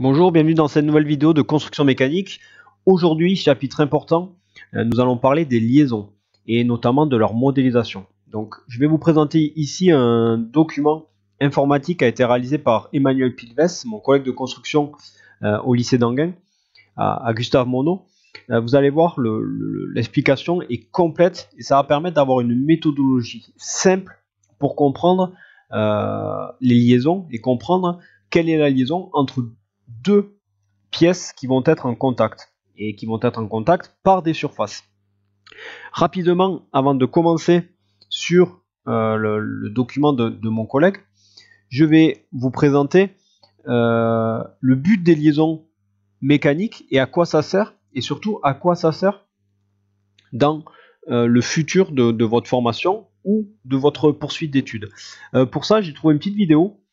Bonjour, bienvenue dans cette nouvelle vidéo de construction mécanique. Aujourd'hui, chapitre important, euh, nous allons parler des liaisons et notamment de leur modélisation. Donc, je vais vous présenter ici un document informatique qui a été réalisé par Emmanuel Pilves, mon collègue de construction euh, au lycée d'Anguin, à, Gustave Monod. Euh, vous allez voir, l'explication le, est complète et ça va permettre d'avoir une méthodologie simple pour comprendre les liaisons et comprendre quelle est la liaison entre deux pièces qui vont être en contact et qui vont être en contact par des surfaces. Rapidement, avant de commencer sur euh, le, document de, mon collègue, je vais vous présenter euh, le but des liaisons mécaniques et à quoi ça sert, et surtout à quoi ça sert dans euh, le futur de, de, votre formation ou de votre poursuite d'études. pour ça, j'ai trouvé une petite vidéo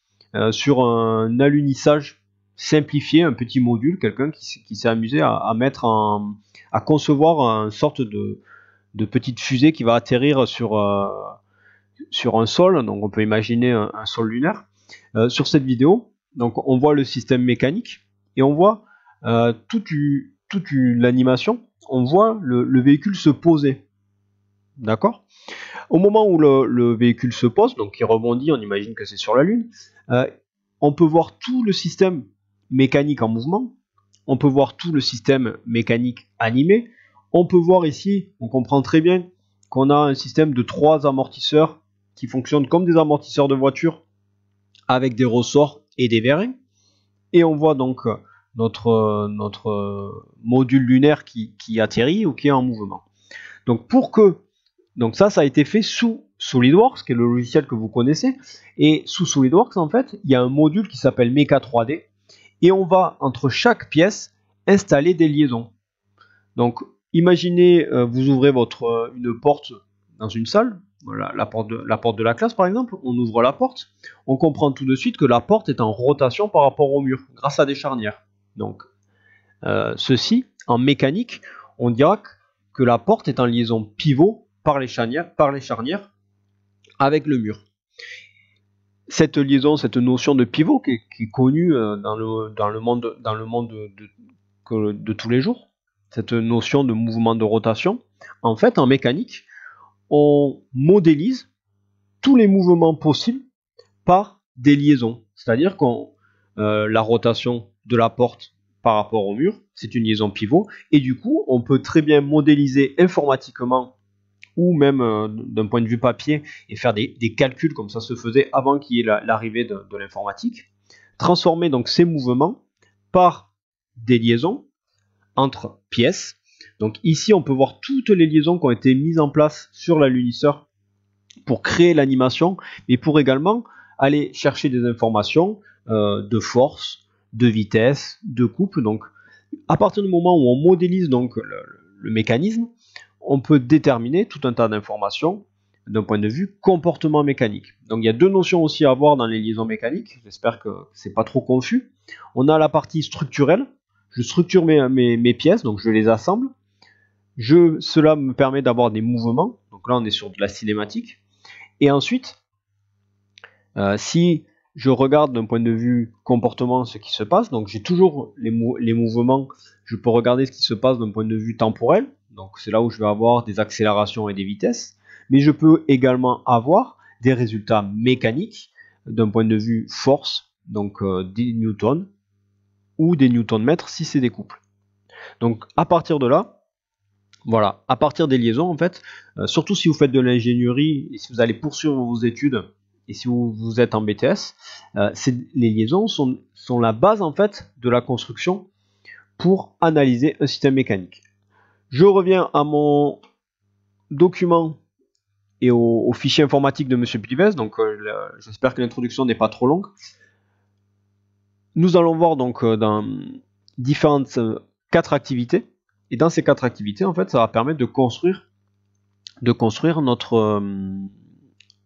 sur un alunissage simplifier un petit module, quelqu'un qui, s'est amusé à, mettre en, à concevoir une sorte de, petite fusée qui va atterrir sur, euh, sur un sol, donc on peut imaginer un, sol lunaire. Euh, sur cette vidéo, donc on voit le système mécanique et on voit euh, toute, l'animation, on voit le, véhicule se poser. D'accord Au moment où le, le, véhicule se pose, donc il rebondit, on imagine que c'est sur la Lune, on peut voir tout le système mécanique en mouvement, on peut voir tout le système mécanique animé, on peut voir ici, on comprend très bien qu'on a un système de trois amortisseurs qui fonctionnent comme des amortisseurs de voiture avec des ressorts et des vérins. Et on voit donc euh, notre, euh, notre euh, module lunaire qui, atterrit ou qui est en mouvement. Donc pour que... Donc ça, ça a été fait sous SolidWorks, qui est le logiciel que vous connaissez. Et sous SolidWorks, en fait, il y a un module qui s'appelle Mecha 3D, et on va entre chaque pièce installer des liaisons. Donc imaginez, euh, vous ouvrez votre, euh, une porte dans une salle, la, porte de, la porte de la classe par exemple, on ouvre la porte, on comprend tout de suite que la porte est en rotation par rapport au mur, grâce à des charnières. Donc euh, ceci, en mécanique, on dira que la porte est en liaison pivot par les charnières, par les charnières avec le mur cette liaison, cette notion de pivot qui est, connue euh, dans le, monde, dans le monde de, tous les jours, cette notion de mouvement de rotation, en fait, en mécanique, on modélise tous les mouvements possibles par des liaisons. C'est-à-dire que euh, la rotation de la porte par rapport au mur, c'est une liaison pivot, et du coup, on peut très bien modéliser informatiquement ou même euh, d'un point de vue papier et faire des, calculs comme ça se faisait avant qu'il y ait l'arrivée de, l'informatique, transformer donc ces mouvements par des liaisons entre pièces. Donc ici, on peut voir toutes les liaisons qui ont été mises en place sur lunisseur pour créer l'animation, mais pour également aller chercher des informations euh, de force, de vitesse, de coupe. Donc à partir du moment où on modélise donc le mécanisme, on peut déterminer tout un tas d'informations d'un point de vue comportement mécanique. Donc il y a deux notions aussi à voir dans les liaisons mécaniques, j'espère que c'est pas trop confus. On a la partie structurelle, je structure mes, pièces, donc je les assemble. Je, cela me permet d'avoir des mouvements, donc là on est sur de la cinématique. Et ensuite, euh, si je regarde d'un point de vue comportement ce qui se passe, donc j'ai toujours les, mouvements, je peux regarder ce qui se passe d'un point de vue temporel, donc c'est là où je vais avoir des accélérations et des vitesses, mais je peux également avoir des résultats mécaniques d'un point de vue force, donc euh, des newtons ou des newtons-mètres si c'est des couples. Donc à partir de là, voilà, à partir des liaisons en fait, euh, surtout si vous faites de l'ingénierie et si vous allez poursuivre vos études et si vous, êtes en BTS, euh, les liaisons sont, la base en fait de la construction pour analyser un système mécanique. Je reviens à mon document et au, fichier informatique de M. Pives, donc euh, j'espère que l'introduction n'est pas trop longue. Nous allons voir donc euh, dans différentes quatre activités, et dans ces quatre activités, en fait, ça va permettre de construire, de construire notre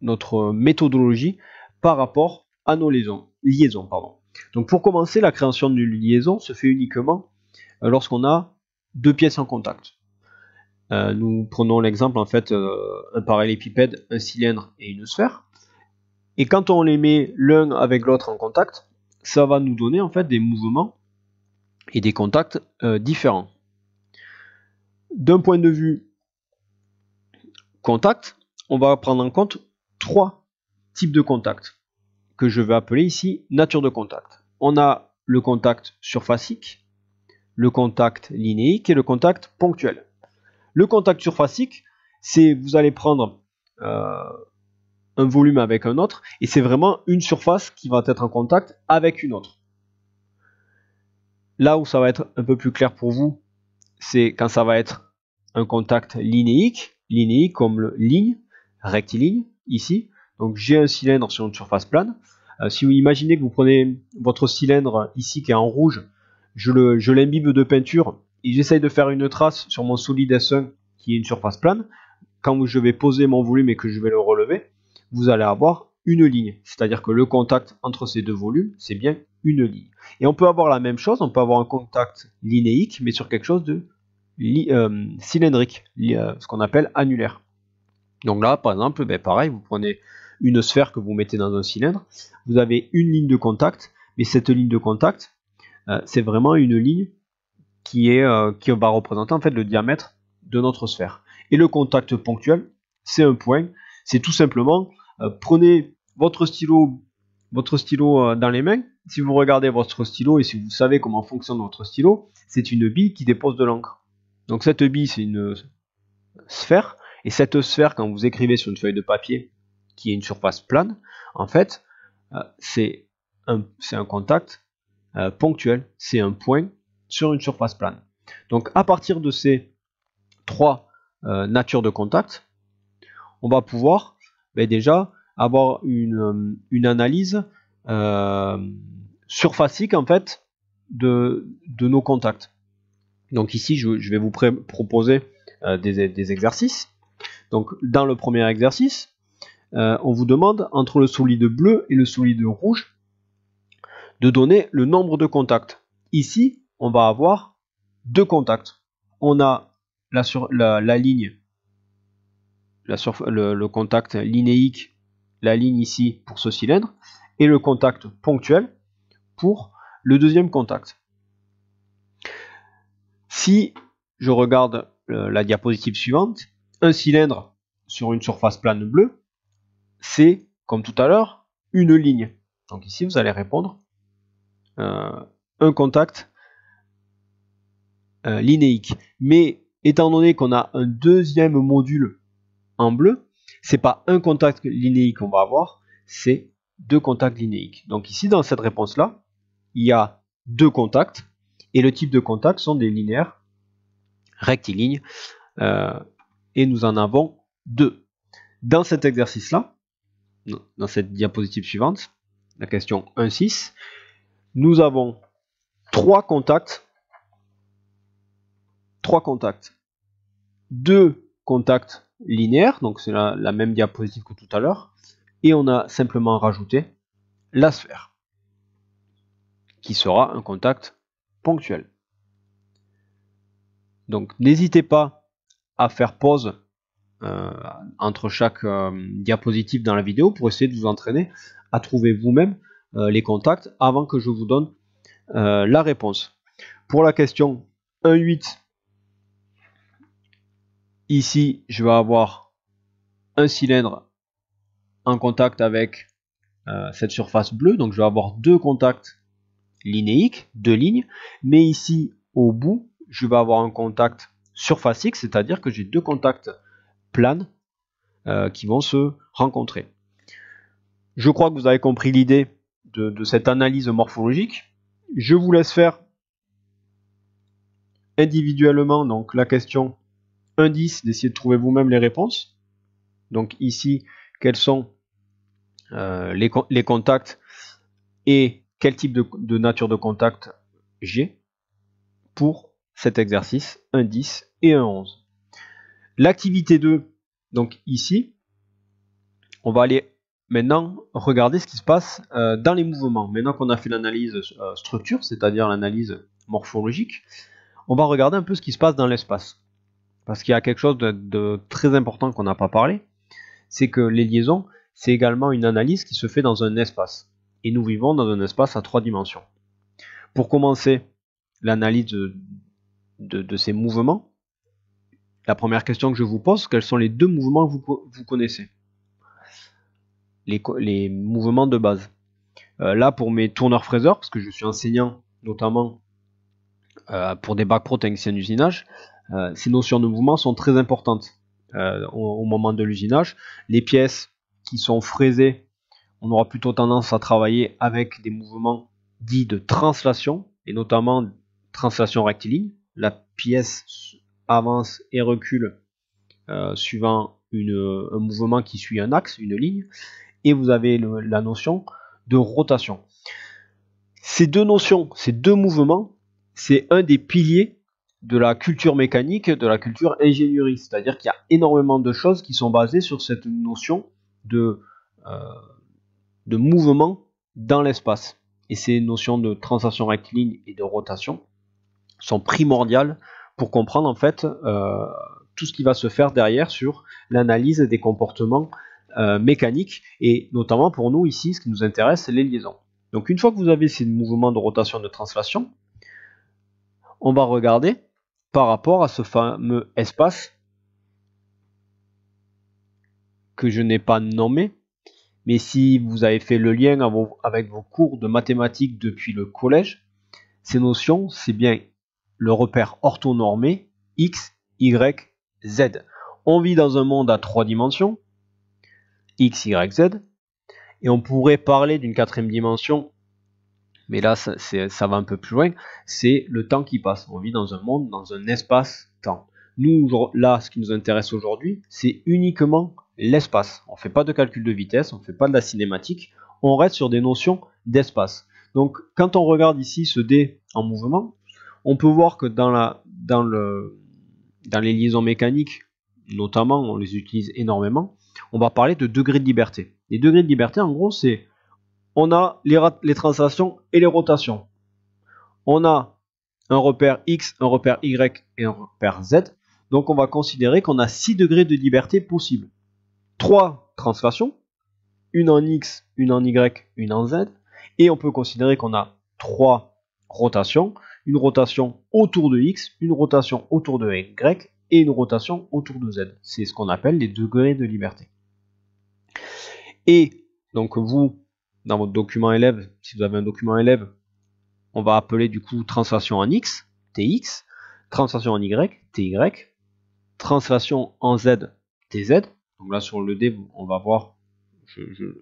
notre euh, méthodologie par rapport à nos liaisons. Donc pour commencer, la création d'une liaison se fait uniquement euh, lorsqu'on a deux pièces en contact. Euh, nous prenons l'exemple en fait un parallélépipède, un cylindre et une sphère. Et quand on les met l'un avec l'autre en contact, ça va nous donner en fait des mouvements et des contacts différents. D'un point de vue contact, on va prendre en compte trois types de contacts que je vais appeler ici nature de contact. On a le contact surfacique, le contact linéique et le contact ponctuel. Le contact surfacique, c'est vous allez prendre euh, un volume avec un autre et c'est vraiment une surface qui va être en contact avec une autre. Là où ça va être un peu plus clair pour vous, c'est quand ça va être un contact linéique, linéique comme le ligne, rectiligne, ici. Donc j'ai un cylindre sur une surface plane. Euh, si vous imaginez que vous prenez votre cylindre ici qui est en rouge, je l'imbibe de peinture et j'essaye de faire une trace sur mon solide S1 qui est une surface plane. Quand je vais poser mon volume et que je vais le relever, vous allez avoir une ligne. C'est-à-dire que le contact entre ces deux volumes, c'est bien une ligne. Et on peut avoir la même chose, on peut avoir un contact linéique, mais sur quelque chose de euh, cylindrique, euh, ce qu'on appelle annulaire. Donc là, par exemple, ben pareil, vous prenez une sphère que vous mettez dans un cylindre, vous avez une ligne de contact, mais cette ligne de contact, euh, c'est vraiment une ligne qui, est, euh, va représenter en fait le diamètre de notre sphère. Et le contact ponctuel, c'est un point, c'est tout simplement, euh, prenez votre stylo, votre stylo dans les mains, si vous regardez votre stylo et si vous savez comment fonctionne votre stylo, c'est une bille qui dépose de l'encre. Donc cette bille, c'est une sphère, et cette sphère, quand vous écrivez sur une feuille de papier qui est une surface plane, en fait, euh, c'est un, contact euh, ponctuel, c'est un point sur une surface plane. Donc à partir de ces trois euh, natures de contact, on va pouvoir ben, déjà avoir une, analyse surfacique en fait de, nos contacts. Donc ici, je, vais vous proposer des, exercices. Donc dans le premier exercice, euh, on vous demande entre le solide bleu et le solide rouge de donner le nombre de contacts. Ici, on va avoir deux contacts. On a la, ligne, le contact linéique, la ligne ici pour ce cylindre, et le contact ponctuel pour le deuxième contact. Si je regarde euh, la diapositive suivante, cylindre sur une surface plane bleue, c'est, comme tout à l'heure, une ligne. Donc ici, vous allez répondre euh, un contact euh, linéique. Mais étant donné qu'on a un deuxième module en bleu, c'est pas un contact linéique qu'on va avoir, c'est deux contacts linéiques. Donc ici, dans cette réponse-là, il y a deux contacts, et le type de contact sont des linéaires rectilignes. Euh, et nous en avons deux. Dans cet exercice-là, dans cette diapositive suivante, la question 1.6, nous avons trois contacts, trois contacts, deux contacts linéaires, donc c'est la, la même diapositive que tout à l'heure, et on a simplement rajouté la sphère, qui sera un contact ponctuel. Donc n'hésitez pas à faire pause euh, entre chaque euh, diapositive dans la vidéo pour essayer de vous entraîner à trouver vous-même euh, les contacts avant que je vous donne la réponse. Pour la question 1.8, ici je vais avoir un cylindre en contact avec cette surface bleue, donc je vais avoir deux contacts linéiques, deux lignes, mais ici au bout je vais avoir un contact surfacique, c'est-à-dire que j'ai deux contacts planes euh, qui vont se rencontrer. Je crois que vous avez compris l'idée de, cette analyse morphologique. Je vous laisse faire individuellement donc la question indice d'essayer de trouver vous-même les réponses. Donc ici, quels sont euh, les, contacts et quel type de nature de contact j'ai pour cet exercice, un 10 et un 11. L'activité 2, donc ici, on va aller maintenant regarder ce qui se passe euh, dans les mouvements. Maintenant qu'on a fait l'analyse euh, structure, c'est-à-dire l'analyse morphologique, on va regarder un peu ce qui se passe dans l'espace. Parce qu'il y a quelque chose de, très important qu'on n'a pas parlé, c'est que les liaisons, c'est également une analyse qui se fait dans un espace. Et nous vivons dans un espace à trois dimensions. Pour commencer l'analyse de, ces mouvements, la première question que je vous pose, quels sont les deux mouvements que vous, connaissez les, mouvements de base. Euh, là, pour mes tourneurs-fraiseurs, parce que je suis enseignant notamment euh, pour des bacs pro techniciens d'usinage, euh, ces notions de mouvement sont très importantes au, moment de l'usinage. Les pièces qui sont fraisées, on aura plutôt tendance à travailler avec des mouvements dits de translation, et notamment translation rectiligne la pièce avance et recule euh, suivant une, un mouvement qui suit un axe, une ligne, et vous avez la notion de rotation. Ces deux notions, ces deux mouvements, c'est un des piliers de la culture mécanique, de la culture ingénierie. C'est-à-dire qu'il y a énormément de choses qui sont basées sur cette notion de, euh, de mouvement dans l'espace. Et ces notions de translation rectiligne et de rotation sont primordiales pour comprendre en fait euh, tout ce qui va se faire derrière sur l'analyse des comportements euh, mécaniques et notamment pour nous ici ce qui nous intéresse c'est les liaisons. Donc une fois que vous avez ces mouvements de rotation de translation, on va regarder par rapport à ce fameux espace que je n'ai pas nommé, mais si vous avez fait le lien avec vos cours de mathématiques depuis le collège, ces notions, c'est bien le repère orthonormé X, Y, Z. On vit dans un monde à trois dimensions, X, Y, Z, et on pourrait parler d'une quatrième dimension, mais là ça, ça va un peu plus loin, c'est le temps qui passe. On vit dans un monde, dans un espace-temps. Nous, là, ce qui nous intéresse aujourd'hui, c'est uniquement l'espace. On ne fait pas de calcul de vitesse, on ne fait pas de la cinématique, on reste sur des notions d'espace. Donc quand on regarde ici ce dé en mouvement, on peut voir que dans, les liaisons mécaniques, notamment, on les utilise énormément, on va parler de degrés de liberté. Les degrés de liberté, en gros, c'est on a les, les translations et les rotations. On a un repère X, un repère Y et un repère Z. Donc on va considérer qu'on a 6 degrés de liberté possibles. 3 translations, une en X, une en Y, une en Z. Et on peut considérer qu'on a 3 rotations une rotation autour de X, une rotation autour de Y et une rotation autour de Z. C'est ce qu'on appelle les degrés de liberté. Et donc vous, dans votre document élève, si vous avez un document élève, on va appeler du coup translation en X, TX, translation en Y, TY, translation en Z, TZ. Donc là sur le D, on va voir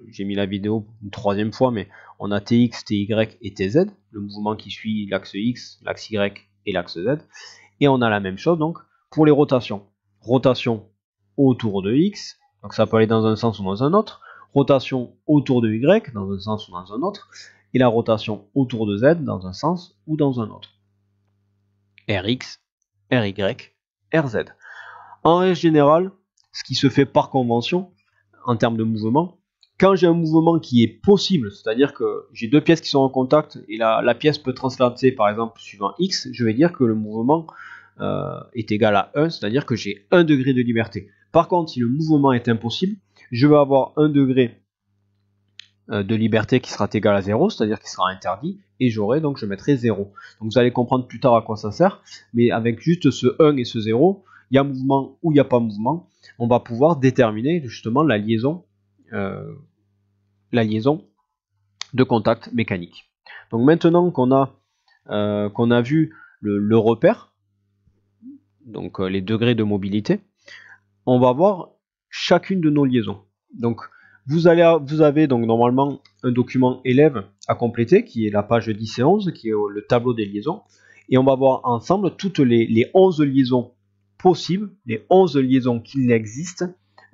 j'ai mis la vidéo une troisième fois, mais on a TX, TY et TZ, le mouvement qui suit l'axe X, l'axe Y et l'axe Z. Et on a la même chose donc pour les rotations. Rotation autour de X, donc ça peut aller dans un sens ou dans un autre. Rotation autour de Y, dans un sens ou dans un autre. Et la rotation autour de Z, dans un sens ou dans un autre. RX, RY, RZ. En règle générale, ce qui se fait par convention, en termes de mouvement. Quand j'ai un mouvement qui est possible, c'est-à-dire que j'ai deux pièces qui sont en contact et la, pièce peut translater par exemple suivant x, je vais dire que le mouvement euh, est égal à 1, c'est-à-dire que j'ai 1 degré de liberté. Par contre, si le mouvement est impossible, je vais avoir 1 degré euh, de liberté qui sera égal à 0, c'est-à-dire qui sera interdit, et j'aurai donc je mettrai 0. Donc vous allez comprendre plus tard à quoi ça sert, mais avec juste ce 1 et ce 0, il y a mouvement ou il n'y a pas mouvement, on va pouvoir déterminer justement la liaison, euh, la liaison de contact mécanique. Donc maintenant qu'on a, euh, qu'on a vu le, repère, donc euh, les degrés de mobilité, on va voir chacune de nos liaisons. Donc vous, allez, vous avez donc normalement un document élève à compléter qui est la page 10 et 11, qui est le tableau des liaisons. Et on va voir ensemble toutes les 11 liaisons possible les 11 liaisons qu'il existe,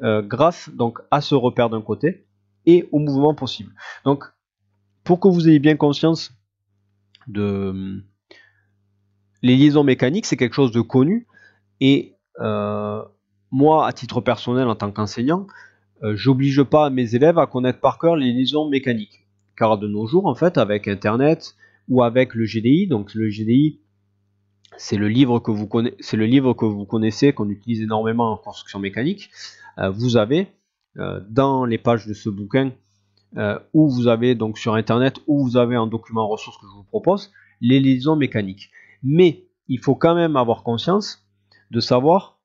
euh, grâce donc à ce repère d'un côté et au mouvement possible. Donc, pour que vous ayez bien conscience de les liaisons mécaniques, c'est quelque chose de connu. Et euh, moi, à titre personnel, en tant qu'enseignant, euh, j'oblige pas mes élèves à connaître par cœur les liaisons mécaniques. Car de nos jours, en fait, avec Internet ou avec le GDI, donc le GDI, c'est le livre que vous connaissez, qu'on utilise énormément en construction mécanique. Euh, vous avez euh, dans les pages de ce bouquin, euh, ou vous avez donc sur internet, ou vous avez un document ressource que je vous propose, les liaisons mécaniques. Mais il faut quand même avoir conscience de savoir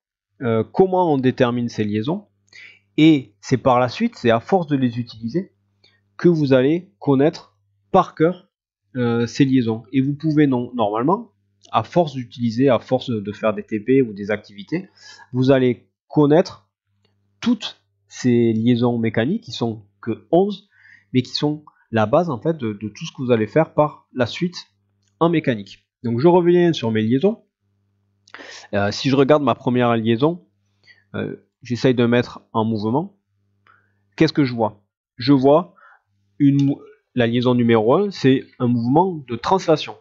comment on détermine ces liaisons, et c'est par la suite, c'est à force de les utiliser, que vous allez connaître par cœur ces liaisons. Et vous pouvez non, normalement à force d'utiliser, à force de faire des TP ou des activités, vous allez connaître toutes ces liaisons mécaniques qui sont que 11, mais qui sont la base en fait de, tout ce que vous allez faire par la suite en mécanique. Donc je reviens sur mes liaisons. Euh, si je regarde ma première liaison, euh, j'essaye de mettre en mouvement. Qu'est-ce que je vois Je vois une, la liaison numéro 1, c'est un mouvement de translation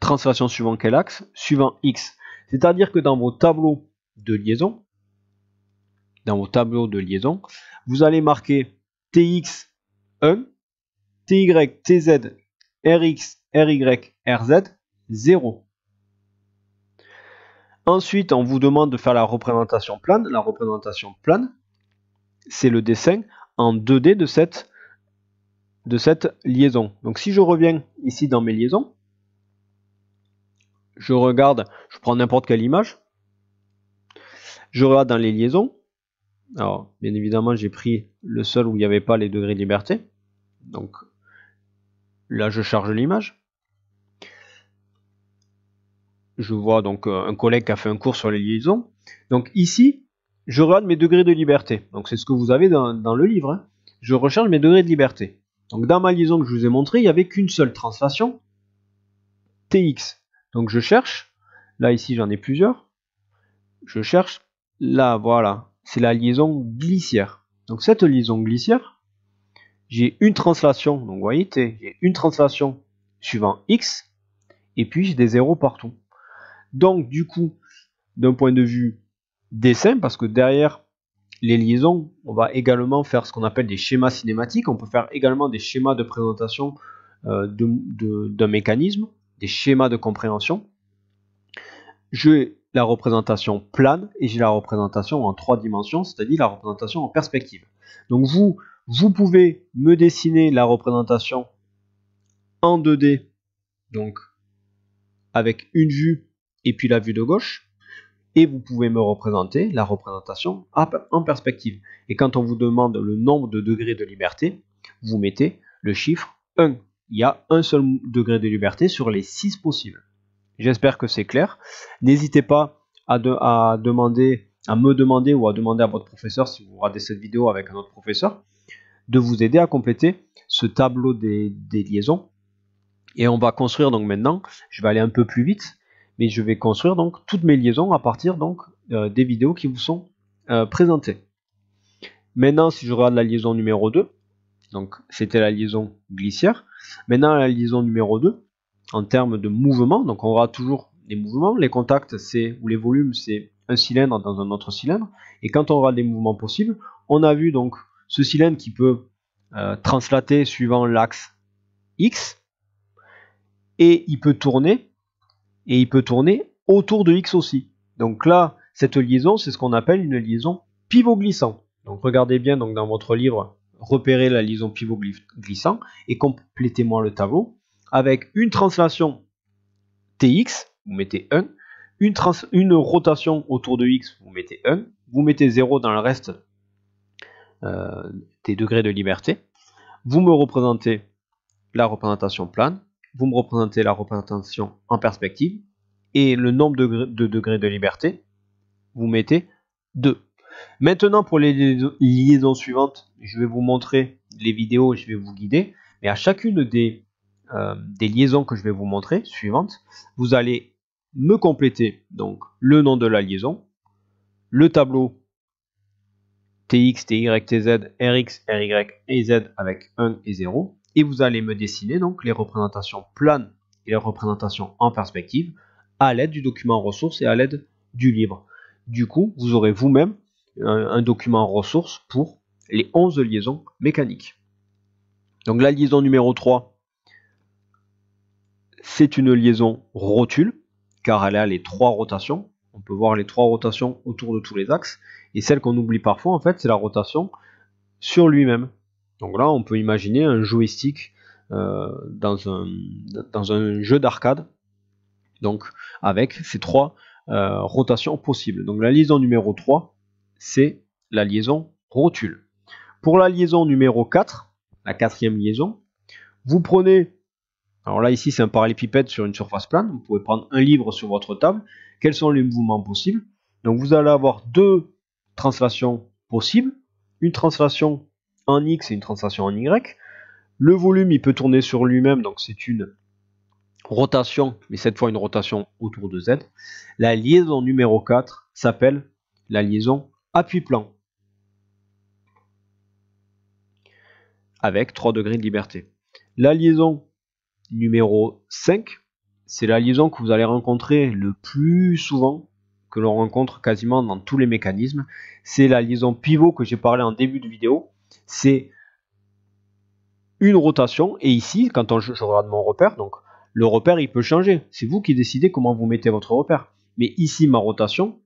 translation suivant quel axe Suivant x. C'est-à-dire que dans vos tableaux de liaison, dans vos tableaux de liaison, vous allez marquer tx1, ty, tz, rx, ry, rz, 0. Ensuite, on vous demande de faire la représentation plane. La représentation plane, c'est le dessin en 2D de cette, de cette liaison. Donc si je reviens ici dans mes liaisons, je regarde, je prends n'importe quelle image, je regarde dans les liaisons. Alors, bien évidemment, j'ai pris le seul où il n'y avait pas les degrés de liberté. Donc, là, je charge l'image. Je vois donc euh, un collègue qui a fait un cours sur les liaisons. Donc, ici, je regarde mes degrés de liberté. Donc, c'est ce que vous avez dans, le livre. Hein. Je recharge mes degrés de liberté. Donc, dans ma liaison que je vous ai montrée, il n'y avait qu'une seule translation, TX. Donc je cherche. Là, ici, j'en ai plusieurs. Je cherche. Là, voilà. C'est la liaison glissière. Donc cette liaison glissière, j'ai une translation. Donc vous voyez, j'ai une translation suivant x. Et puis j'ai des zéros partout. Donc du coup, d'un point de vue dessin, parce que derrière les liaisons, on va également faire ce qu'on appelle des schémas cinématiques. On peut faire également des schémas de présentation euh, d'un mécanisme des schémas de compréhension. J'ai la représentation plane et j'ai la représentation en trois dimensions, c'est-à-dire la représentation en perspective. Donc vous, vous pouvez me dessiner la représentation en 2D, donc avec une vue et puis la vue de gauche, et vous pouvez me représenter la représentation en perspective. Et quand on vous demande le nombre de degrés de liberté, vous mettez le chiffre 1 il y a un seul degré de liberté sur les 6 possibles. J'espère que c'est clair. N'hésitez pas à, demander, à me demander ou à demander à votre professeur, si vous regardez cette vidéo avec un autre professeur, de vous aider à compléter ce tableau des, liaisons. Et on va construire donc maintenant, je vais aller un peu plus vite, mais je vais construire donc toutes mes liaisons à partir donc euh, des vidéos qui vous sont euh, présentées. Maintenant, si je regarde la liaison numéro 2, donc c'était la liaison glissière, Maintenant, la liaison numéro 2, en termes de mouvement, donc on aura toujours des mouvements, les contacts c'est ou les volumes c'est un cylindre dans un autre cylindre, et quand on aura des mouvements possibles, on a vu donc ce cylindre qui peut euh, translater suivant l'axe X, et il peut tourner, et il peut tourner autour de X aussi. Donc là, cette liaison, c'est ce qu'on appelle une liaison pivot glissant. Donc regardez bien donc dans votre livre repérez la liaison pivot glissant et complétez-moi le tableau avec une translation TX, vous mettez 1, une, rotation autour de X, vous mettez 1, vous mettez 0 dans le reste euh, des degrés de liberté, vous me représentez la représentation plane, vous me représentez la représentation en perspective, et le nombre de, de degrés de liberté, vous mettez 2. Maintenant, pour les liaisons suivantes, je vais vous montrer les vidéos, je vais vous guider. Mais à chacune euh, des, liaisons que je vais vous montrer, suivantes, vous allez me compléter donc le nom de la liaison, le tableau TX, TY, TZ, RX, RY et Z avec 1 et 0. Et vous allez me dessiner donc les représentations planes et les représentations en perspective à l'aide du document ressources et à l'aide du livre. Du coup, vous aurez vous-même un, document ressource pour les 11 liaisons mécaniques. Donc la liaison numéro 3, c'est une liaison rotule, car elle a les trois rotations. On peut voir les trois rotations autour de tous les axes. Et celle qu'on oublie parfois, en fait, c'est la rotation sur lui-même. Donc là, on peut imaginer un joystick euh, dans, un, dans, un, jeu d'arcade, donc avec ces trois euh, rotations possibles. Donc la liaison numéro 3, c'est la liaison rotule. Pour la liaison numéro 4, la quatrième liaison, vous prenez, alors là ici c'est un parallépipède sur une surface plane, vous pouvez prendre un livre sur votre table, quels sont les mouvements possibles Donc vous allez avoir deux translations possibles, une translation en X et une translation en Y. Le volume il peut tourner sur lui-même, donc c'est une rotation, mais cette fois une rotation autour de Z. La liaison numéro 4 s'appelle la liaison appui-plan, avec 3 degrés de liberté. La liaison numéro 5, c'est la liaison que vous allez rencontrer le plus souvent, que l'on rencontre quasiment dans tous les mécanismes. C'est la liaison pivot que j'ai parlé en début de vidéo. C'est une rotation, et ici, quand on, je regarde mon repère, donc le repère il peut changer. C'est vous qui décidez comment vous mettez votre repère. Mais ici, ma rotation,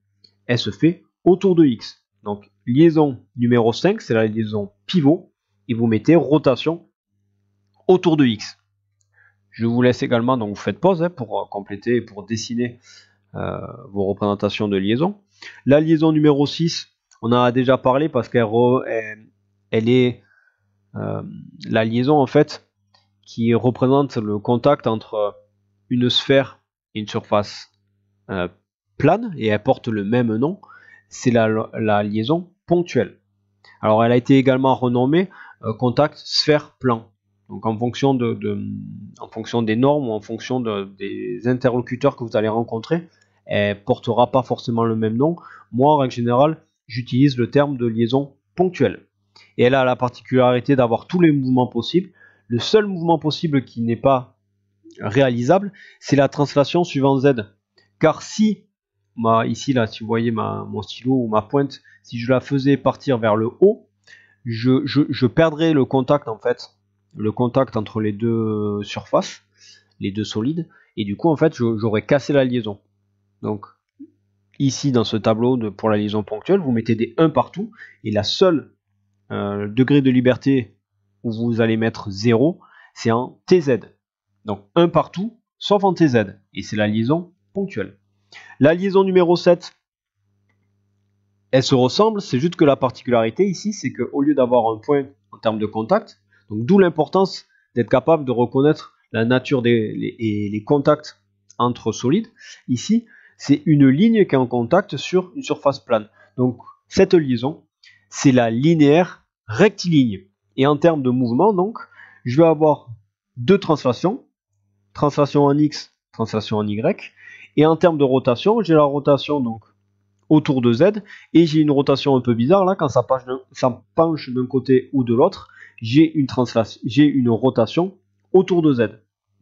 elle se fait autour de X. Donc liaison numéro 5, c'est la liaison pivot, et vous mettez rotation autour de X. Je vous laisse également, donc vous faites pause hein, pour euh, compléter et pour dessiner euh, vos représentations de liaison. La liaison numéro 6, on en a déjà parlé parce qu'elle est euh, la liaison en fait qui représente le contact entre une sphère et une surface plane et elle porte le même nom c'est la, liaison ponctuelle. Alors elle a été également renommée euh, contact sphère plan. Donc en fonction, de, en fonction des normes ou en fonction des interlocuteurs que vous allez rencontrer, elle portera pas forcément le même nom. Moi en règle générale, j'utilise le terme de liaison ponctuelle. Et elle a la particularité d'avoir tous les mouvements possibles. Le seul mouvement possible qui n'est pas réalisable, c'est la translation suivant Z. Car si ici là, si vous voyez ma, mon stylo ou ma pointe, si je la faisais partir vers le haut, je, je, perdrais le contact en fait, le contact entre les deux surfaces, les deux solides, et du coup en fait j'aurais cassé la liaison. Donc ici dans ce tableau pour la liaison ponctuelle, vous mettez des 1 partout, et la seule euh, degré de liberté où vous allez mettre 0, c'est en TZ. Donc 1 partout, sauf en TZ, et c'est la liaison ponctuelle. La liaison numéro 7, elle se ressemble, c'est juste que la particularité ici, c'est qu'au lieu d'avoir un point en termes de contact, donc d'où l'importance d'être capable de reconnaître la nature des, et les contacts entre solides, ici, c'est une ligne qui est en contact sur une surface plane. Donc cette liaison, c'est la linéaire rectiligne. Et en termes de mouvement, donc, je vais avoir deux translations, translation en X, translation en Y, et en termes de rotation, j'ai la rotation donc autour de Z, et j'ai une rotation un peu bizarre là, quand ça penche d'un côté ou de l'autre, j'ai une, j'ai une rotation autour de Z.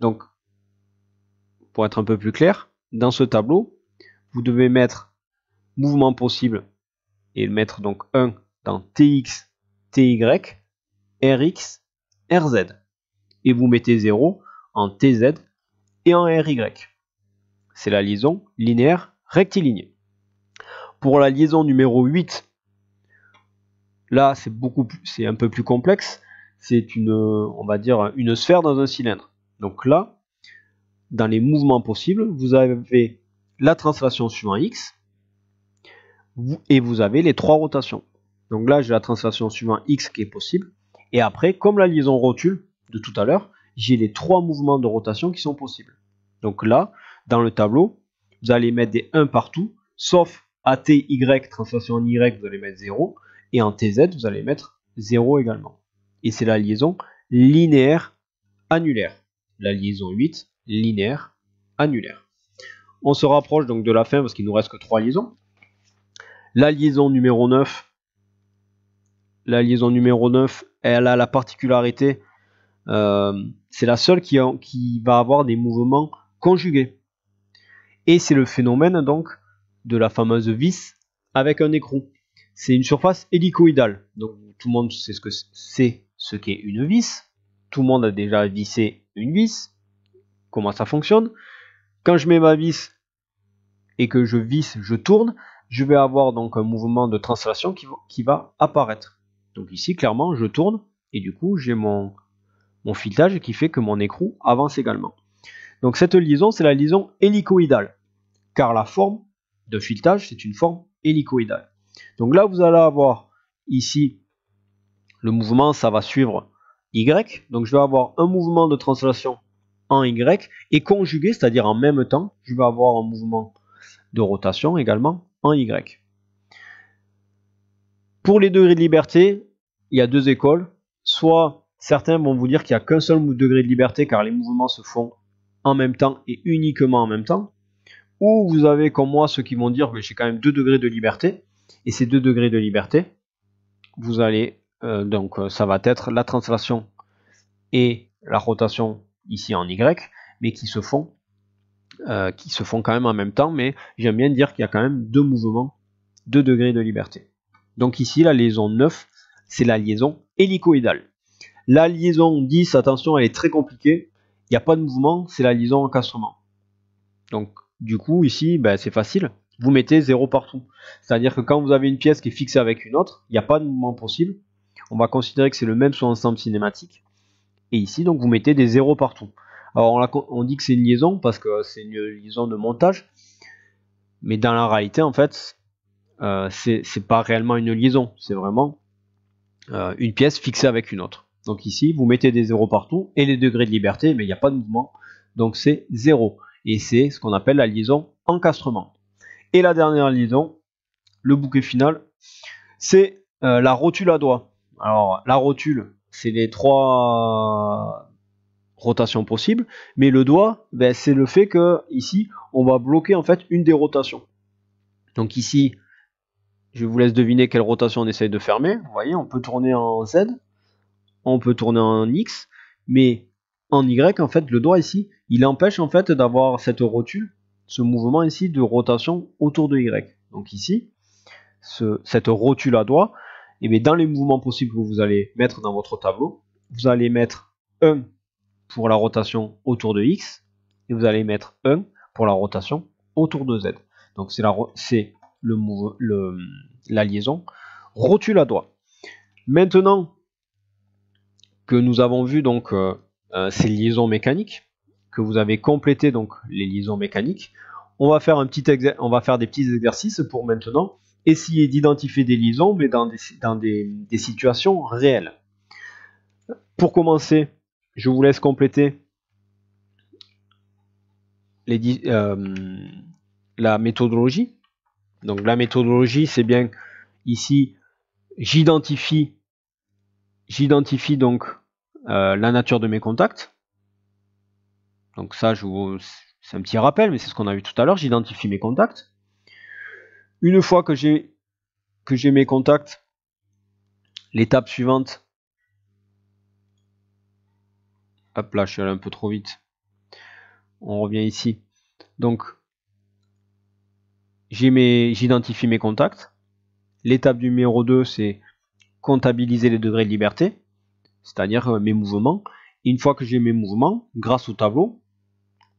Donc, pour être un peu plus clair, dans ce tableau, vous devez mettre mouvement possible et mettre donc 1 dans TX, TY, RX, RZ. Et vous mettez 0 en TZ et en RY c'est la liaison linéaire rectiligne. Pour la liaison numéro 8, là c'est beaucoup c'est un peu plus complexe, c'est une on va dire une sphère dans un cylindre. Donc là dans les mouvements possibles, vous avez la translation suivant x et vous avez les trois rotations. Donc là, j'ai la translation suivant x qui est possible. Et après, comme la liaison rotule de tout à l'heure, j'ai les trois mouvements de rotation qui sont possibles. Donc là, dans le tableau, vous allez mettre des 1 partout, sauf Y, translation en Y, vous allez mettre 0, et en TZ, vous allez mettre 0 également. Et c'est la liaison linéaire annulaire. La liaison 8, linéaire annulaire. On se rapproche donc de la fin parce qu'il nous reste que 3 liaisons. La liaison numéro 9, la liaison numéro 9, elle a la particularité, euh, c'est la seule qui va avoir des mouvements conjugués. Et c'est le phénomène donc de la fameuse vis avec un écrou. C'est une surface hélicoïdale. Donc tout le monde sait ce que c'est ce qu'est une vis. Tout le monde a déjà vissé une vis. Comment ça fonctionne Quand je mets ma vis et que je visse, je tourne, je vais avoir donc un mouvement de translation qui, va apparaître. Donc ici, clairement, je tourne et du coup, j'ai mon, mon filetage qui fait que mon écrou avance également. Donc cette liaison, c'est la liaison hélicoïdale car la forme de filetage, c'est une forme hélicoïdale. Donc là, vous allez avoir ici le mouvement, ça va suivre Y. Donc je vais avoir un mouvement de translation en Y et conjugué, c'est-à-dire en même temps, je vais avoir un mouvement de rotation également en Y. Pour les degrés de liberté, il y a deux écoles. Soit certains vont vous dire qu'il n'y a qu'un seul degré de liberté car les mouvements se font en même temps et uniquement en même temps ou vous avez comme moi ceux qui vont dire que j'ai quand même deux degrés de liberté, et ces deux degrés de liberté, vous allez, euh, donc euh, ça va être la translation et la rotation ici en Y, mais qui se font, euh, qui se font quand même en même temps, mais j'aime bien dire qu'il y a quand même deux mouvements, deux degrés de liberté. Donc ici, la liaison 9, c'est la liaison hélicoïdale. La liaison 10, attention, elle est très compliquée. Il n'y a pas de mouvement, c'est la liaison encastrement. Donc du coup, ici, bah, c'est facile, vous mettez 0 partout. C'est-à-dire que quand vous avez une pièce qui est fixée avec une autre, il n'y a pas de mouvement possible. On va considérer que c'est le même sur l'ensemble cinématique. Et ici, donc, vous mettez des zéros partout. Alors, on, dit que c'est une liaison parce que c'est une liaison de montage. Mais dans la réalité, en fait, euh, c'est pas réellement une liaison. C'est vraiment euh, une pièce fixée avec une autre. Donc ici, vous mettez des zéros partout et les degrés de liberté, mais il n'y a pas de mouvement. Donc c'est zéro et c'est ce qu'on appelle la liaison encastrement. Et la dernière liaison, le bouquet final, c'est euh, la rotule à doigts. Alors la rotule, c'est les trois rotations possibles, mais le doigt, ben, c'est le fait que ici, on va bloquer en fait une des rotations. Donc ici, je vous laisse deviner quelle rotation on essaye de fermer. Vous voyez, on peut tourner en Z, on peut tourner en X, mais en Y, en fait, le doigt ici, il empêche en fait d'avoir cette rotule, ce mouvement ici de rotation autour de Y. Donc ici, cette rotule à doigt, et eh bien dans les mouvements possibles que vous allez mettre dans votre tableau, vous allez mettre 1 pour la rotation autour de X, et vous allez mettre 1 pour la rotation autour de Z. Donc c'est la, le, le, la liaison rotule à doigt. Maintenant que nous avons vu donc euh, euh, ces liaisons mécaniques, vous avez complété donc les liaisons mécaniques. On va faire, un petit on va faire des petits exercices pour maintenant essayer d'identifier des liaisons, mais dans, des, dans des, situations réelles. Pour commencer, je vous laisse compléter les, euh, la méthodologie. Donc la méthodologie, c'est bien ici, j'identifie, j'identifie donc euh, la nature de mes contacts. Donc ça, c'est un petit rappel, mais c'est ce qu'on a vu tout à l'heure. J'identifie mes contacts. Une fois que j'ai mes contacts, l'étape suivante. Hop là, je suis allé un peu trop vite. On revient ici. Donc, j'identifie mes, mes contacts. L'étape numéro 2, c'est comptabiliser les degrés de liberté, c'est-à-dire euh, mes mouvements. Une fois que j'ai mes mouvements, grâce au tableau,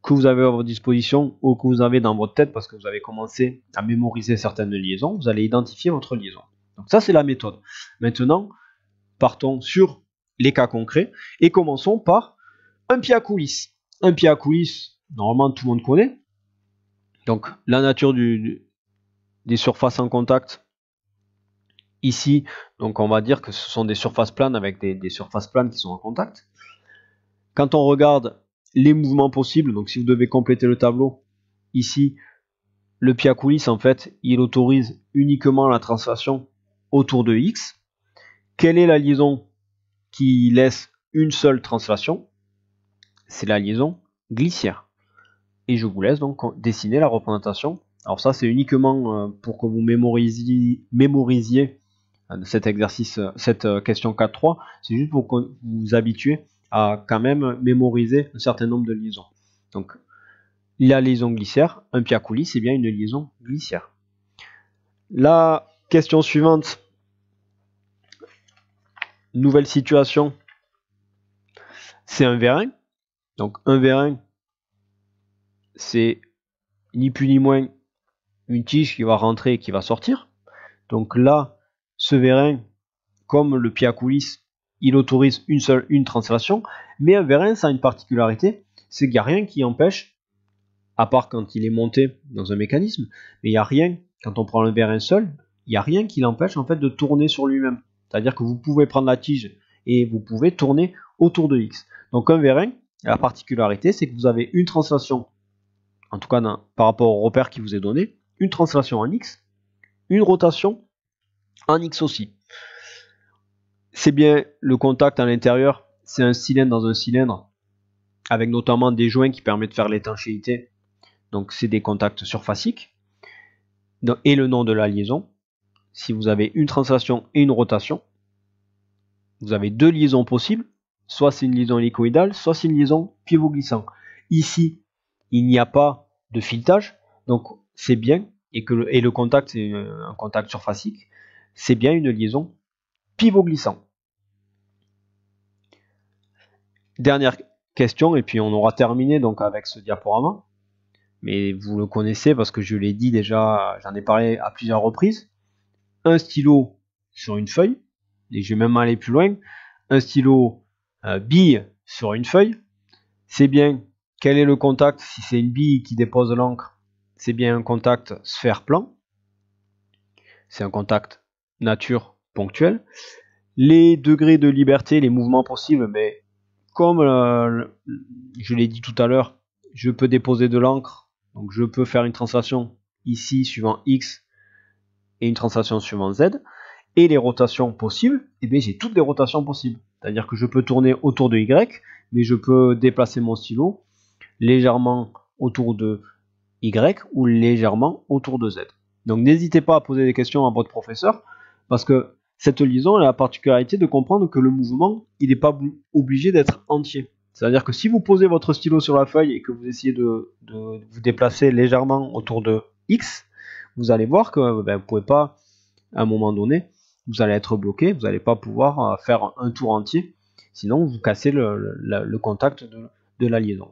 que vous avez à votre disposition ou que vous avez dans votre tête parce que vous avez commencé à mémoriser certaines liaisons, vous allez identifier votre liaison. Donc ça, c'est la méthode. Maintenant, partons sur les cas concrets et commençons par un pied à coulisse Un pied à coulisse, normalement tout le monde connaît. Donc la nature des surfaces en contact ici, donc on va dire que ce sont des surfaces planes avec des surfaces planes qui sont en contact. Quand on regarde les mouvements possibles. Donc si vous devez compléter le tableau, ici, le pied à coulisses, en fait, il autorise uniquement la translation autour de X. Quelle est la liaison qui laisse une seule translation C'est la liaison glissière. Et je vous laisse donc dessiner la représentation. Alors ça, c'est uniquement euh, pour que vous mémorisiez, euh, cet exercice, euh, cette question 4.3. C'est juste pour que vous vous habituez à quand même mémoriser un certain nombre de liaisons. Donc la liaison glissière, un coulisse c'est bien une liaison glissière. La question suivante, nouvelle situation, c'est un vérin. Donc un vérin, c'est ni plus ni moins une tige qui va rentrer et qui va sortir. Donc là, ce vérin, comme le coulisse il autorise une seule une translation, mais un vérin, ça a une particularité, c'est qu'il n'y a rien qui empêche, à part quand il est monté dans un mécanisme, mais il n'y a rien, quand on prend le vérin seul, il n'y a rien qui l'empêche en fait de tourner sur lui-même. C'est-à-dire que vous pouvez prendre la tige et vous pouvez tourner autour de X. Donc un vérin, la particularité, c'est que vous avez une translation, en tout cas par rapport au repère qui vous est donné, une translation en X, une rotation en X aussi. C'est bien le contact à l'intérieur, c'est un cylindre dans un cylindre, avec notamment des joints qui permettent de faire l'étanchéité. Donc c'est des contacts surfaciques. Et le nom de la liaison. Si vous avez une translation et une rotation, vous avez deux liaisons possibles. Soit c'est une liaison hélicoïdale, soit c'est une liaison pivot glissant. Ici, il n'y a pas de filetage, donc c'est bien, et, que le, et le contact, c'est euh, un contact surfacique, c'est bien une liaison pivot glissant. Dernière question, et puis on aura terminé donc avec ce diaporama. Mais vous le connaissez parce que je l'ai dit déjà, j'en ai parlé à plusieurs reprises. Un stylo sur une feuille, et je vais même aller plus loin. Un stylo euh, bille sur une feuille, c'est bien quel est le contact si c'est une bille qui dépose l'encre c'est bien un contact sphère plan c'est un contact nature ponctuelle. les degrés de liberté les mouvements possibles mais comme euh, je l'ai dit tout à l'heure, je peux déposer de l'encre, donc je peux faire une translation ici suivant X et une translation suivant Z, et les rotations possibles, et eh j'ai toutes les rotations possibles. C'est-à-dire que je peux tourner autour de Y, mais je peux déplacer mon stylo légèrement autour de Y ou légèrement autour de Z. Donc n'hésitez pas à poser des questions à votre professeur, parce que cette liaison a la particularité de comprendre que le mouvement, il n'est pas obligé d'être entier. C'est-à-dire que si vous posez votre stylo sur la feuille et que vous essayez de, vous déplacer légèrement autour de X, vous allez voir que euh, ben, vous ne pouvez pas, à un moment donné, vous allez être bloqué, vous n'allez pas pouvoir euh, faire un tour entier, sinon vous cassez le, contact de, de, la liaison.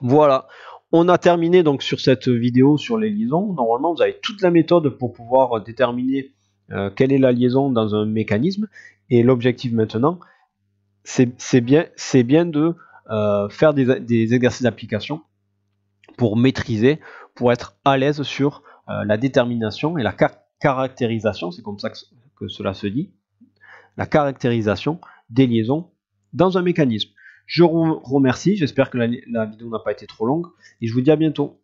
Voilà, on a terminé donc sur cette vidéo sur les liaisons. Normalement, vous avez toute la méthode pour pouvoir euh, déterminer euh, quelle est la liaison dans un mécanisme. Et l'objectif maintenant, c'est bien, de euh, faire des, exercices d'application pour maîtriser, pour être à l'aise sur euh, la détermination et la caractérisation, c'est comme ça que, cela se dit, la caractérisation des liaisons dans un mécanisme. Je vous remercie, j'espère que la vidéo n'a pas été trop longue et je vous dis à bientôt.